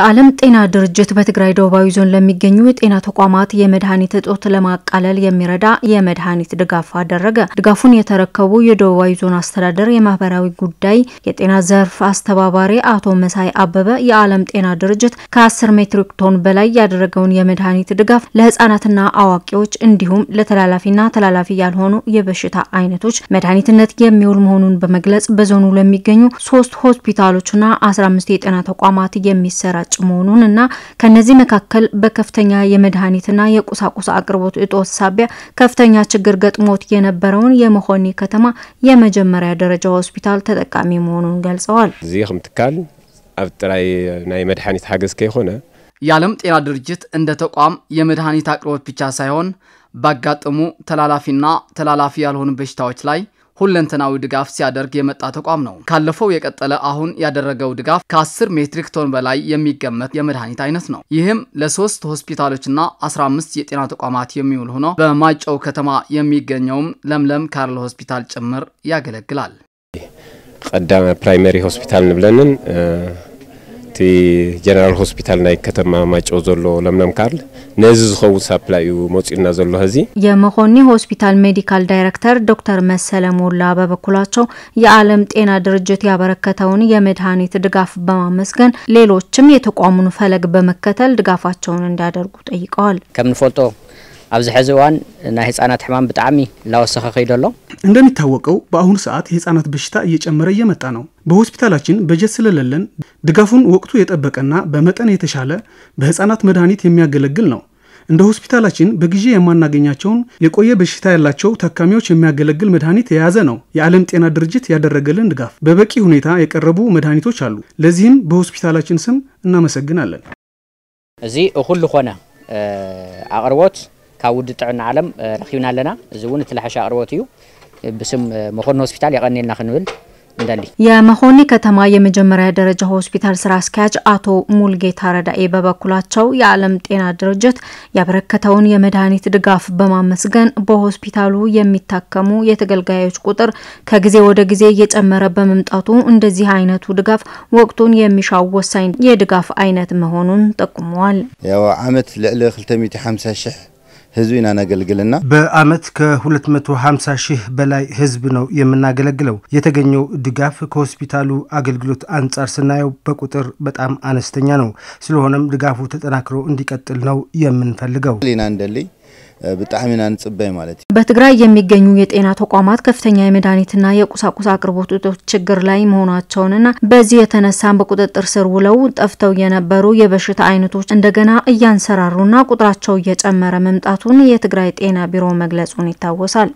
የዓለም ጤና ድርጅት በትግራይ ደቡባዊ ዞን ለሚገኙ የጤና ተቋማት የመድኃኒት እጦት ለማቃለል የሚረዳ የመድኃኒት ድጋፍ አደረገ። ድጋፉን የተረከቡ የደቡባዊ ዞን አስተዳደር የማህበራዊ ጉዳይ የጤና ዘርፍ አስተባባሪ አቶ መሳይ አበበ የዓለም ጤና ድርጅት ከ10 ሜትሪክ ቶን በላይ ያደረገውን የመድኃኒት ድጋፍ ለህጻናትና አዋቂዎች እንዲሁም ለተላላፊና ተላላፊ ያልሆኑ የበሽታ አይነቶች መድኃኒትነት የሚውል መሆኑን በመግለጽ በዞኑ ለሚገኙ ሶስት ሆስፒታሎችና 15 የጤና ተቋማት የሚሰራ። የሚሰራጭ መሆኑን እና ከነዚህ መካከል በከፍተኛ የመድኃኒትና የቁሳቁስ አቅርቦት እጦት ሳቢያ ከፍተኛ ችግር ገጥሞት የነበረውን የመሆኒ ከተማ የመጀመሪያ ደረጃ ሆስፒታል ተጠቃሚ መሆኑን ገልጸዋል። እዚ ትካል ኣብ ጥራይ ናይ መድኃኒት ሓገዝ ከይኮነ የዓለም ጤና ድርጅት እንደ ተቋም የመድኃኒት አቅርቦት ብቻ ሳይሆን ባጋጠሙ ተላላፊና ተላላፊ ያልሆኑ በሽታዎች ላይ ሁለንተናዊ ድጋፍ ሲያደርግ የመጣ ተቋም ነው። ካለፈው የቀጠለ አሁን ያደረገው ድጋፍ ከ10 ሜትሪክ ቶን በላይ የሚገመት የመድኃኒት አይነት ነው። ይህም ለሶስት ሆስፒታሎችና 15 የጤና ተቋማት የሚውል ሆኖ በማይጨው ከተማ የሚገኘውም ለምለም ካርል ሆስፒታል ጭምር ያገለግላል። ቀዳመ ፕራይመሪ ሆስፒታል ንብለንን እቲ ጀነራል ሆስፒታል ናይ ከተማ ማጮ ዘሎ ለምለም ካርል ነዚ ዝኸውን ሳፕላይ እዩ መፂኡና ዘሎ ህዚ የመኾኒ ሆስፒታል ሜዲካል ዳይረክተር ዶክተር መሰለ ሞላ በበኩላቸው የዓለም ጤና ድርጅት ያበረከተውን የመድኃኒት ድጋፍ በማመስገን ሌሎችም የተቋሙን ፈለግ በመከተል ድጋፋቸውን እንዲያደርጉ ጠይቀዋል ከምንፈልጦ ኣብዚ ሕዚ እዋን ናይ ህፃናት ሕማም ብጣዕሚ እናወሰኸ ከይዶ ኣሎ። እንደሚታወቀው በአሁኑ ሰዓት የህፃናት በሽታ እየጨመረ እየመጣ ነው። በሆስፒታላችን በጀት ስለሌለን ድጋፉን ወቅቱ የጠበቀና በመጠን የተሻለ በህፃናት መድኃኒት የሚያገለግል ነው። እንደ ሆስፒታላችን በጊዜ የማናገኛቸውን የቆየ በሽታ ያላቸው ታካሚዎች የሚያገለግል መድኃኒት የያዘ ነው። የዓለም ጤና ድርጅት ያደረገልን ድጋፍ በበቂ ሁኔታ የቀረቡ መድኃኒቶች አሉ። ለዚህም በሆስፒታላችን ስም እናመሰግናለን። እዚ እኩል ዝኾነ ኣቅርቦት ካብ ውድ ጥዕና ዓለም ረኪብና ኣለና እዚ እውን እቲ ላሓሻ ኣቅርቦት እዩ ብስም መኮኒ ሆስፒታል የቀኒልና ክንብል እንደሊ የመሆኒ ከተማ የመጀመሪያ ደረጃ ሆስፒታል ስራ አስኪያጅ አቶ ሙልጌታ ረዳኤ በበኩላቸው የዓለም ጤና ድርጅት ያበረከተውን የመድኃኒት ድጋፍ በማመስገን በሆስፒታሉ የሚታከሙ የተገልጋዮች ቁጥር ከጊዜ ወደ ጊዜ እየጨመረ በመምጣቱ እንደዚህ አይነቱ ድጋፍ ወቅቱን የሚሻው ወሳኝ የድጋፍ አይነት መሆኑን ጠቁመዋል። ያው ዓመት ልዕሊ 250 ሺህ ህዝብን አናገልግልና በአመት ከ250 ሺህ በላይ ህዝብ ነው የምናገለግለው። የተገኘው ድጋፍ ከሆስፒታሉ አገልግሎት አንጻር ስናየው በቁጥር በጣም አነስተኛ ነው። ስለሆነም ድጋፉ ተጠናክሮ እንዲቀጥል ነው የምንፈልገው። ሌና እንደልኝ ብጣዕሚ ኢና ንፅበይ ማለት እዩ በትግራይ የሚገኙ የጤና ተቋማት ከፍተኛ የመድኃኒትና የቁሳቁስ አቅርቦቶች ችግር ላይ መሆናቸውንና በዚህ የተነሳ በቁጥጥር ስር ውለው ጠፍተው የነበሩ የበሽታ አይነቶች እንደገና እያንሰራሩና ቁጥራቸው እየጨመረ መምጣቱን የትግራይ ጤና ቢሮ መግለጹን ይታወሳል።